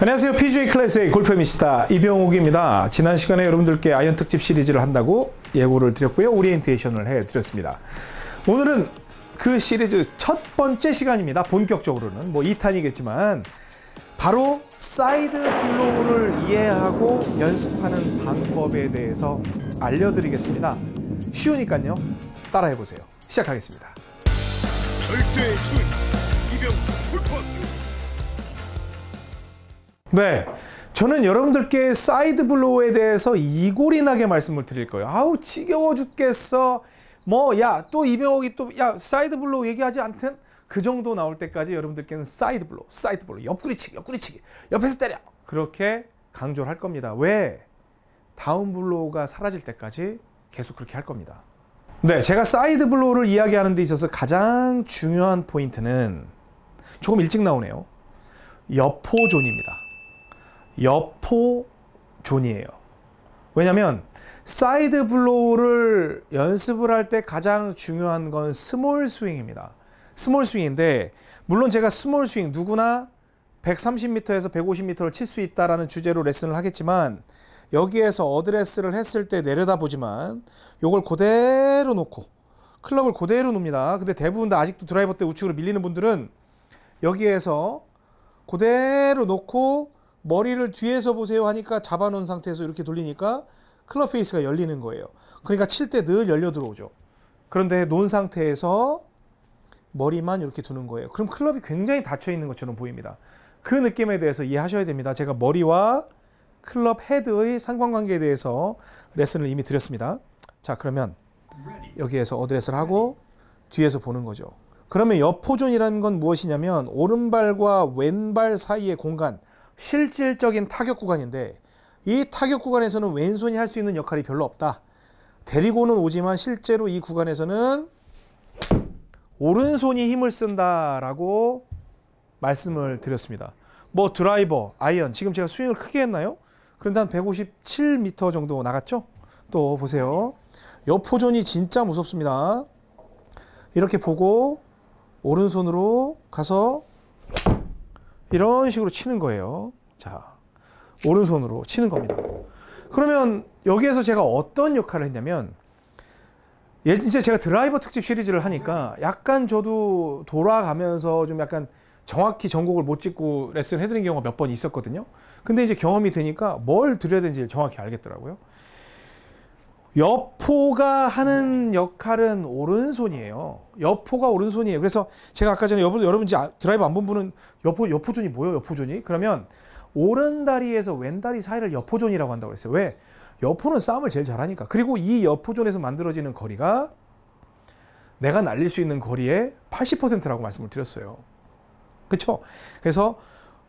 안녕하세요. PGA 클래스의 골프 미시다 이병욱입니다. 지난 시간에 여러분들께 아이언 특집 시리즈를 한다고 예고를 드렸고요. 오리엔테이션을 해드렸습니다. 오늘은 그 시리즈 첫 번째 시간입니다. 본격적으로는 뭐 2탄이겠지만 바로 사이드 블로우를 이해하고 연습하는 방법에 대해서 알려드리겠습니다. 쉬우니까요. 따라해보세요. 시작하겠습니다. 절대 소리. 네. 저는 여러분들께 사이드 블로우에 대해서 이골이 나게 말씀을 드릴 거예요. 아우 지겨워 죽겠어. 뭐야또 이병옥이 또야 사이드 블로우 얘기하지 않든 그 정도 나올 때까지 여러분들께는 사이드 블로우, 사이드 블로우, 옆구리치기, 옆구리치기, 옆에서 때려 그렇게 강조를 할 겁니다. 왜? 다운 블로우가 사라질 때까지 계속 그렇게 할 겁니다. 네, 제가 사이드 블로우를 이야기하는 데 있어서 가장 중요한 포인트는 조금 일찍 나오네요. 옆호존입니다. 여포존이에요. 왜냐면 사이드 블로우를 연습을 할 때 가장 중요한 건 스몰 스윙입니다. 스몰 스윙인데 물론 제가 스몰 스윙 누구나 130m에서 150m를 칠 수 있다라는 주제로 레슨을 하겠지만 여기에서 어드레스를 했을 때 내려다보지만 요걸 그대로 놓고 클럽을 그대로 놉니다. 근데 대부분 다 아직도 드라이버 때 우측으로 밀리는 분들은 여기에서 그대로 놓고 머리를 뒤에서 보세요 하니까 잡아놓은 상태에서 이렇게 돌리니까 클럽 페이스가 열리는 거예요. 그러니까 칠 때 늘 열려 들어오죠. 그런데 놓은 상태에서 머리만 이렇게 두는 거예요. 그럼 클럽이 굉장히 닫혀 있는 것처럼 보입니다. 그 느낌에 대해서 이해하셔야 됩니다. 제가 머리와 클럽 헤드의 상관관계에 대해서 레슨을 이미 드렸습니다. 자 그러면 여기에서 어드레스를 하고 뒤에서 보는 거죠. 그러면 옆포존이라는 건 무엇이냐면 오른발과 왼발 사이의 공간 실질적인 타격 구간인데 이 타격 구간에서는 왼손이 할 수 있는 역할이 별로 없다. 데리고는 오지만 실제로 이 구간에서는 오른손이 힘을 쓴다라고 말씀을 드렸습니다. 뭐 드라이버, 아이언 지금 제가 스윙을 크게 했나요? 그런데 한 157m 정도 나갔죠? 또 보세요. 옆포존이 진짜 무섭습니다. 이렇게 보고 오른손으로 가서 이런 식으로 치는 거예요. 자, 오른손으로 치는 겁니다. 그러면 여기에서 제가 어떤 역할을 했냐면 예전에 제가 드라이버 특집 시리즈를 하니까 약간 저도 돌아가면서 좀 약간 정확히 전곡을 못 찍고 레슨 해드린 경우가 몇 번 있었거든요. 근데 이제 경험이 되니까 뭘 드려야 되는지 정확히 알겠더라고요. 여포가 하는 역할은 오른손이에요. 여포가 오른손이에요. 그래서 제가 아까 전에 여보, 여러분 아, 드라이브 안 본 분은 여포, 여포존이 뭐예요? 여포존이? 그러면 오른 다리에서 왼 다리 사이를 여포존이라고 한다고 했어요. 왜? 여포는 싸움을 제일 잘하니까. 그리고 이 여포존에서 만들어지는 거리가 내가 날릴 수 있는 거리의 80%라고 말씀을 드렸어요. 그렇죠? 그래서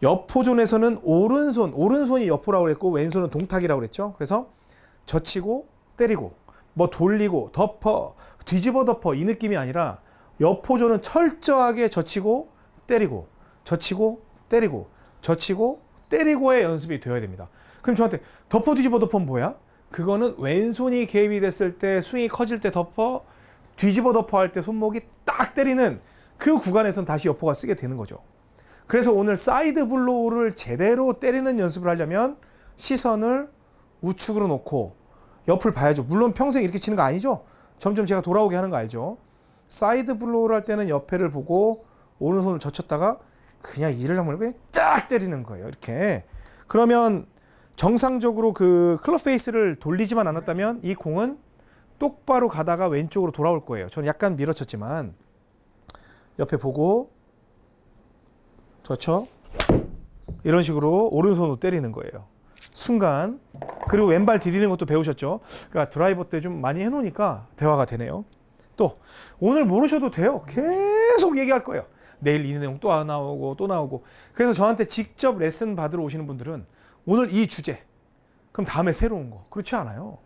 여포존에서는 오른손, 오른손이 여포라고 그랬고 왼손은 동탁이라고 그랬죠. 그래서 젖히고 때리고 뭐 돌리고 덮어 뒤집어 덮어 이 느낌이 아니라 여포조는 철저하게 젖히고 때리고 젖히고 때리고 젖히고 때리고의 연습이 되어야 됩니다. 그럼 저한테 덮어 뒤집어 덮어 뭐야? 그거는 왼손이 개입이 됐을 때 스윙이 커질 때 덮어 뒤집어 덮어 할 때 손목이 딱 때리는 그 구간에선 다시 여포가 쓰게 되는 거죠. 그래서 오늘 사이드 블로우를 제대로 때리는 연습을 하려면 시선을 우측으로 놓고 옆을 봐야죠. 물론 평생 이렇게 치는 거 아니죠. 점점 제가 돌아오게 하는 거 알죠. 사이드 블로우를 할 때는 옆에를 보고 오른손을 젖혔다가 그냥 이를 한번 그냥 쫙 때리는 거예요. 이렇게. 그러면 정상적으로 그 클럽 페이스를 돌리지만 않았다면 이 공은 똑바로 가다가 왼쪽으로 돌아올 거예요. 저는 약간 밀어쳤지만 옆에 보고 젖혀 이런 식으로 오른손으로 때리는 거예요. 순간 그리고 왼발 디디는 것도 배우셨죠. 그러니까 드라이버 때 좀 많이 해놓으니까 대화가 되네요. 또 오늘 모르셔도 돼요. 계속 얘기할 거예요. 내일 이 내용 또 나오고 또 나오고 그래서 저한테 직접 레슨 받으러 오시는 분들은 오늘 이 주제 그럼 다음에 새로운 거 그렇지 않아요.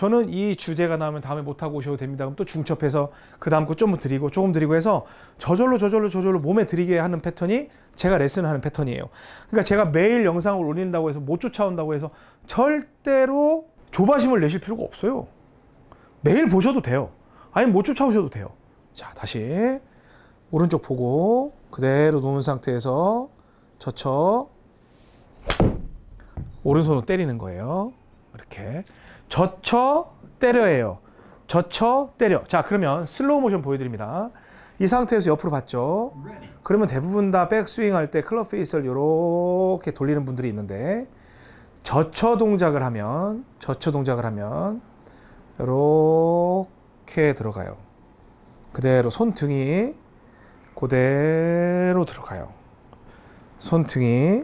저는 이 주제가 나오면 다음에 못하고 오셔도 됩니다. 그럼 또 중첩해서 그 다음 거 좀 드리고 조금 드리고 해서 저절로 저절로 저절로 몸에 드리게 하는 패턴이 제가 레슨하는 패턴이에요. 그러니까 제가 매일 영상을 올린다고 해서 못 쫓아온다고 해서 절대로 조바심을 내실 필요가 없어요. 매일 보셔도 돼요. 아니 못 쫓아오셔도 돼요. 자 다시 오른쪽 보고 그대로 놓은 상태에서 젖혀 오른손으로 때리는 거예요. 이렇게 젖혀 때려예요. 젖혀 때려. 자 그러면 슬로우 모션 보여드립니다. 이 상태에서 옆으로 봤죠. 그러면 대부분 다 백스윙 할 때 클럽 페이스를 이렇게 돌리는 분들이 있는데 젖혀 동작을 하면 젖혀 동작을 하면 이렇게 들어가요. 그대로 손등이 그대로 들어가요. 손등이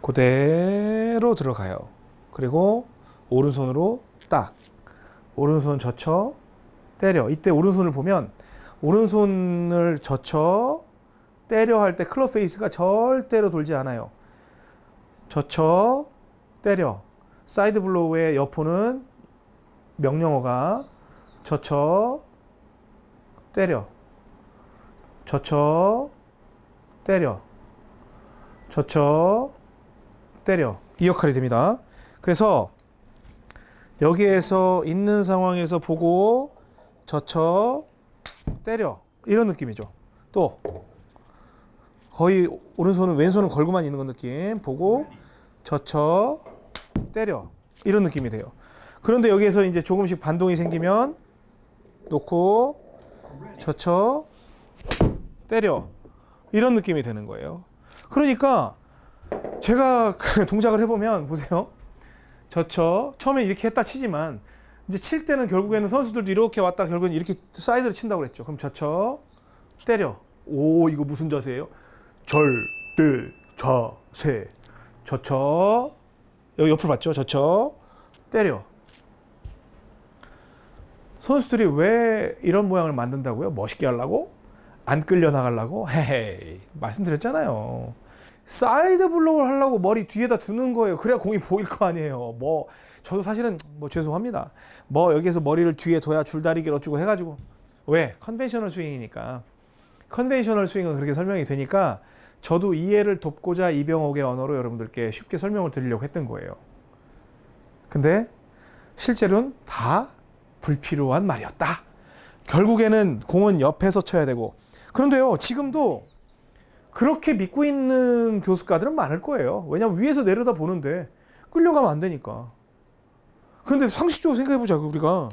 그대로 들어가요. 그리고 오른손으로 딱 오른손 젖혀 때려 이때 오른손을 보면 오른손을 젖혀 때려 할 때 클럽 페이스가 절대로 돌지 않아요 젖혀 때려 사이드 블로우의 여포는 명령어가 젖혀 때려 젖혀 때려 젖혀 때려 이 역할이 됩니다 그래서 여기에서 있는 상황에서 보고 젖혀 때려 이런 느낌이죠. 또 거의 오른손은 왼손은 걸고만 있는 건 느낌 보고 젖혀 때려 이런 느낌이 돼요. 그런데 여기에서 이제 조금씩 반동이 생기면 놓고 젖혀 때려 이런 느낌이 되는 거예요. 그러니까 제가 동작을 해보면 보세요. 젖혀 처음에 이렇게 했다 치지만 이제 칠 때는 결국에는 선수들도 이렇게 왔다 결국은 이렇게 사이드로 친다고 그랬죠. 그럼 젖혀 때려. 오 이거 무슨 자세예요? 절대 자세. 젖혀 여기 옆으로 봤죠? 젖혀 때려. 선수들이 왜 이런 모양을 만든다고요? 멋있게 하려고? 안 끌려 나가려고? 헤헤 말씀드렸잖아요. 사이드 블록을 하려고 머리 뒤에다 두는 거예요. 그래야 공이 보일 거 아니에요. 뭐 저도 사실은 뭐 죄송합니다. 뭐 여기에서 머리를 뒤에 둬야 줄다리기를 어쩌고 해가지고 왜 컨벤셔널 스윙이니까 컨벤셔널 스윙은 그렇게 설명이 되니까 저도 이해를 돕고자 이병옥의 언어로 여러분들께 쉽게 설명을 드리려고 했던 거예요. 근데 실제로는 다 불필요한 말이었다. 결국에는 공은 옆에서 쳐야 되고 그런데요 지금도 그렇게 믿고 있는 교수가들은 많을 거예요. 왜냐하면 위에서 내려다 보는데 끌려가면 안 되니까. 그런데 상식적으로 생각해보자 우리가.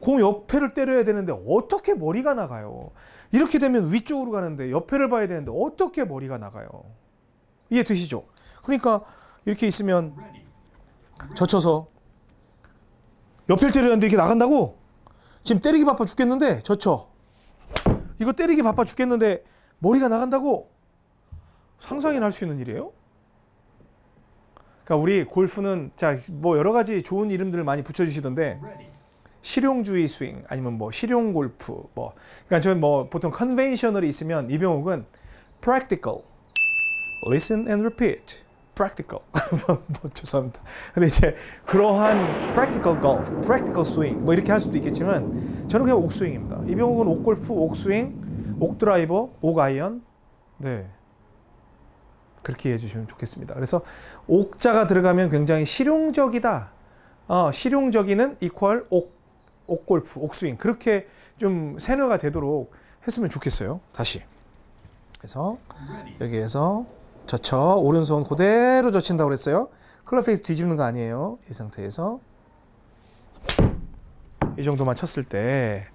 공 옆에를 때려야 되는데 어떻게 머리가 나가요? 이렇게 되면 위쪽으로 가는데 옆에를 봐야 되는데 어떻게 머리가 나가요? 이해되시죠? 그러니까 이렇게 있으면 젖혀서 옆에를 때려는데 야되 이렇게 나간다고? 지금 때리기 바빠 죽겠는데 젖혀. 이거 때리기 바빠 죽겠는데 머리가 나간다고 상상이 날수 있는 일이에요. 그러니까 우리 골프는 자뭐 여러 가지 좋은 이름들을 많이 붙여주시던데 실용주의 스윙 아니면 뭐 실용 골프 뭐 그러니까 저는 뭐 보통 컨벤셔널이 있으면 이병욱은 practical, listen and repeat, practical. 뭐, 죄송합니다. 근데 이제 그러한 practical golf, practical swing 뭐 이렇게 할 수도 있겠지만 저는 그냥 옥스윙입니다. 이병욱은 옥골프, 옥스윙 옥드라이버, 옥아이언, 네. 그렇게 이해해 주시면 좋겠습니다. 그래서 옥자가 들어가면 굉장히 실용적이다. 어, 실용적이는 이퀄 옥, 옥골프, 옥스윙. 그렇게 좀 세뇌가 되도록 했으면 좋겠어요. 다시. 그래서 여기에서 젖혀 오른손 그대로 젖힌다고 그랬어요. 클럽 페이스 뒤집는 거 아니에요. 이 상태에서 이 정도만 쳤을 때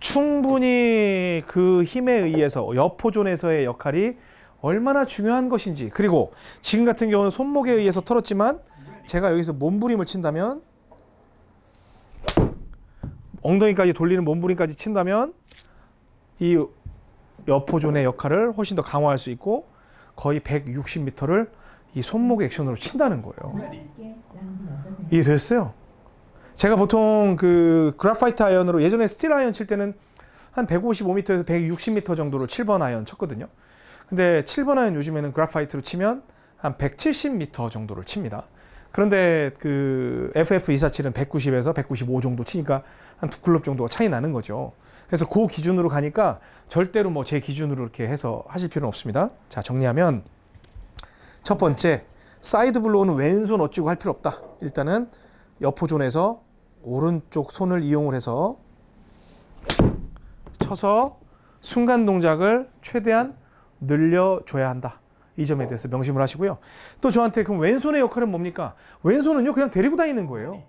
충분히 그 힘에 의해서 여포존에서의 역할이 얼마나 중요한 것인지 그리고 지금 같은 경우는 손목에 의해서 털었지만 제가 여기서 몸부림을 친다면 엉덩이까지 돌리는 몸부림까지 친다면 이 여포존의 역할을 훨씬 더 강화할 수 있고 거의 160m를 이 손목 액션으로 친다는 거예요. 네. 이해됐어요? 제가 보통 그 그래파이트 아이언으로 예전에 스틸 아이언 칠 때는 한 155m에서 160m 정도로 7번 아이언 쳤거든요. 근데 7번 아이언 요즘에는 그래파이트로 치면 한 170m 정도를 칩니다. 그런데 그 FF247은 190에서 195 정도 치니까 한 두 클럽 정도 가 차이 나는 거죠. 그래서 그 기준으로 가니까 절대로 뭐 제 기준으로 이렇게 해서 하실 필요는 없습니다. 자, 정리하면 첫 번째, 사이드 블로우는 왼손 어찌고 할 필요 없다. 일단은 여포존에서 오른쪽 손을 이용을 해서 쳐서 순간 동작을 최대한 늘려줘야 한다. 이 점에 대해서 명심을 하시고요. 또 저한테 그럼 왼손의 역할은 뭡니까? 왼손은요 그냥 데리고 다니는 거예요.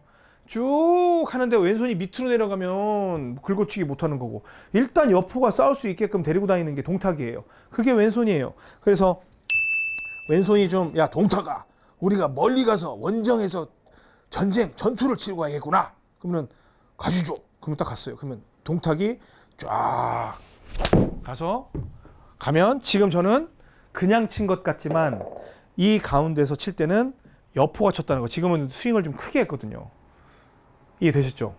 쭉 하는데 왼손이 밑으로 내려가면 긁어치기 못하는 거고 일단 여포가 싸울 수 있게끔 데리고 다니는 게 동탁이에요. 그게 왼손이에요. 그래서 왼손이 좀 야 동탁아 우리가 멀리 가서 원정에서 전쟁 전투를 치르고 가야겠구나 그러면 가시죠. 그러면 딱 갔어요. 그러면 동탁이 쫙 가서 가면 지금 저는 그냥 친 것 같지만 이 가운데서 칠 때는 여포가 쳤다는 거. 지금은 스윙을 좀 크게 했거든요. 이해되셨죠?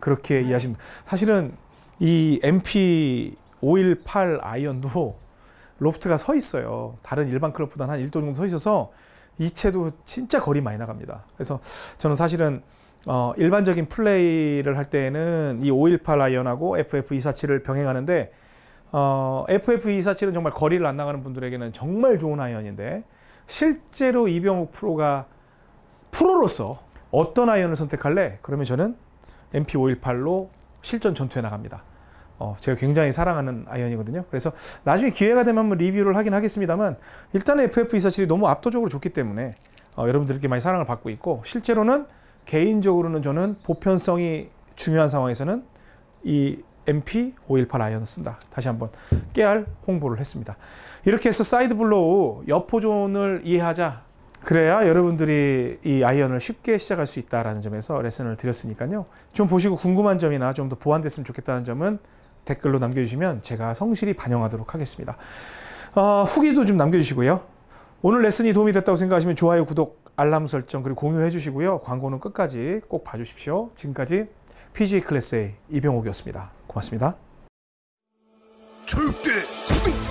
그렇게 네. 이해하시면 사실은 이 MP 518 아이언도 로프트가 서 있어요. 다른 일반 클럽보다는 한 1도 정도 서 있어서 이 채도 진짜 거리 많이 나갑니다. 그래서 저는 사실은 어, 일반적인 플레이를 할 때에는 이 518라이언하고 FF247을 병행하는데 어, FF247은 정말 거리를 안 나가는 분들에게는 정말 좋은 아이언인데 실제로 이병욱 프로가 프로로서 어떤 아이언을 선택할래? 그러면 저는 MP518로 실전 전투에 나갑니다. 어, 제가 굉장히 사랑하는 아이언이거든요. 그래서 나중에 기회가 되면 한번 리뷰를 하긴 하겠습니다만 일단 FF247이 너무 압도적으로 좋기 때문에 어, 여러분들께 많이 사랑을 받고 있고 실제로는 개인적으로는 저는 보편성이 중요한 상황에서는 이 MP 518 아이언을 쓴다. 다시 한번 깨알 홍보를 했습니다. 이렇게 해서 사이드 블로우 옆포존을 이해하자. 그래야 여러분들이 이 아이언을 쉽게 시작할 수 있다라는 점에서 레슨을 드렸으니까요. 좀 보시고 궁금한 점이나 좀 더 보완됐으면 좋겠다는 점은 댓글로 남겨주시면 제가 성실히 반영하도록 하겠습니다. 어, 후기도 좀 남겨주시고요. 오늘 레슨이 도움이 됐다고 생각하시면 좋아요, 구독 알람 설정 그리고 공유해 주시고요. 광고는 끝까지 꼭 봐주십시오. 지금까지 PG 클래스의 이병옥이었습니다. 고맙습니다. 절대 구독!